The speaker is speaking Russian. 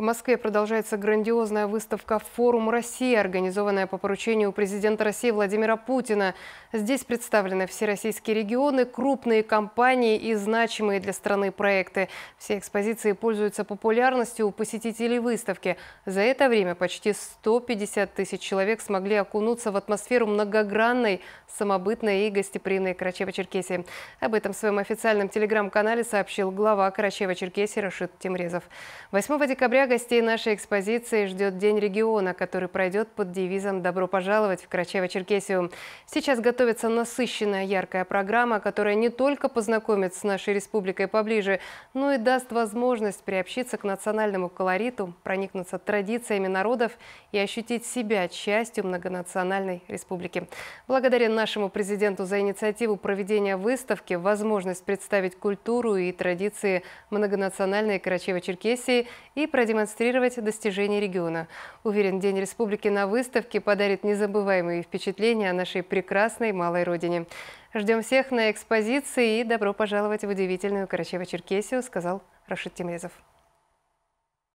В Москве продолжается грандиозная выставка «Форум России», организованная по поручению президента России Владимира Путина. Здесь представлены все российские регионы, крупные компании и значимые для страны проекты. Все экспозиции пользуются популярностью у посетителей выставки. За это время почти 150 тысяч человек смогли окунуться в атмосферу многогранной, самобытной и гостеприимной Карачево-Черкесии. Об этом в своем официальном телеграм-канале сообщил глава Карачева-Черкесии Рашид Тимрезов. 8 декабря гостей нашей экспозиции ждет День региона, который пройдет под девизом «Добро пожаловать в Карачаево-Черкесию». Сейчас готовится насыщенная яркая программа, которая не только познакомит с нашей республикой поближе, но и даст возможность приобщиться к национальному колориту, проникнуться традициями народов и ощутить себя частью многонациональной республики. Благодарен нашему президенту за инициативу проведения выставки, возможность представить культуру и традиции многонациональной Карачаево-Черкесии и продемонстрировать продемонстрировать достижения региона. Уверен, День Республики на выставке подарит незабываемые впечатления о нашей прекрасной малой родине. Ждем всех на экспозиции и добро пожаловать в удивительную Карачево-Черкесию, сказал Рашид Тимрезов.